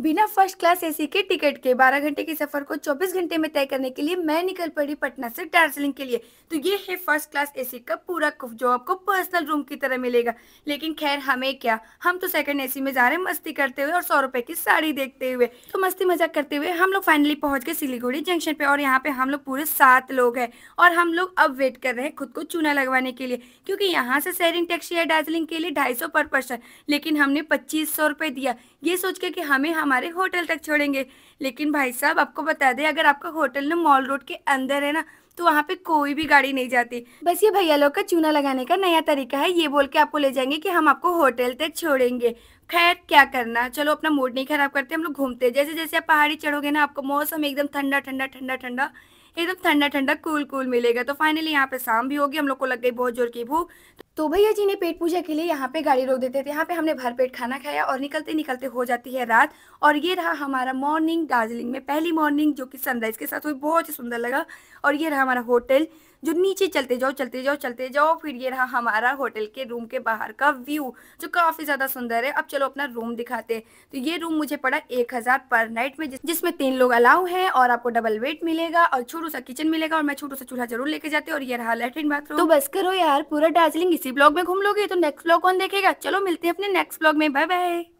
बिना first class AC के ticket के 12 घंटे के सफर को 24 घंटे में तय करने के लिए मैं निकल पड़ी पटना से दार्जिलिंग के लिए तो ये है फर्स्ट क्लास एसी का पूरा कुफ जो आपको पर्सनल रूम की तरह मिलेगा लेकिन खैर हमें क्या हम तो सेकंड एसी में जा रहे हैं मस्ती करते हुए और सौ रुपए की साड़ी देखते हुए तो मस्ती मजाक करते हुए हम लोग फाइनली पहुंच गए सिलीगुड़ी जंक्शन पे और यहाँ पे हम लोग पूरे सात लोग है और हम लोग अब वेट कर रहे हैं खुद को चूना लगवाने के लिए क्योंकि यहाँ से शेयरिंग टैक्सी है दार्जिलिंग के लिए ढाई पर पर्सन लेकिन हमने पच्चीस सौ दिया ये सोच के हमें हम हमारे होटल तक छोड़ेंगे लेकिन भाई साहब आपको बता दें अगर आपका होटल ना मॉल रोड के अंदर है ना तो वहाँ पे कोई भी गाड़ी नहीं जाती बस ये भैया लोग का चूना लगाने का नया तरीका है ये बोल के आपको ले जाएंगे कि हम आपको होटल तक छोड़ेंगे खैर क्या करना चलो अपना मूड नहीं खराब करते हम लोग घूमते हैं जैसे जैसे आप पहाड़ी चढ़ोगे ना आपको मौसम एकदम ठंडा ठंडा ठंडा ठंडा एकदम ठंडा ठंडा कूल कूल मिलेगा तो फाइनली यहाँ पे शाम भी होगी हम लोग को लग गई बहुत जोर की भूख तो भैया जी ने पेट पूजा के लिए यहाँ पे गाड़ी रोक देते थे यहाँ पे हमने भर पेट खाना खाया और निकलते निकलते हो जाती है रात और ये रहा हमारा मॉर्निंग दार्जिलिंग में पहली मॉर्निंग जो कि सनराइज के साथ हुई बहुत ही सुंदर लगा और ये रहा हमारा होटल जो नीचे चलते जाओ चलते जाओ चलते जाओ फिर ये रहा हमारा होटल के रूम के बाहर का व्यू जो काफ़ी ज़्यादा सुंदर है अब चलो अपना रूम दिखाते हैं तो ये रूम मुझे पड़ा एक हज़ार पर नाइट में जिसमें तीन लोग अलाउ हैं और आपको डबल बेड मिलेगा और छोटू सा किचन मिलेगा और मैं छोटू सा चूल्हा जरूर लेके जाती हूँ और ये रहा लेटरिन बाथरूम तो बस करो यार पूरा दार्जिलिंग इसी इसी ब्लॉग में घूम लोगे तो नेक्स्ट ब्लॉग कौन देखेगा चलो मिलते हैं अपने नेक्स्ट ब्लॉग में बाय बाय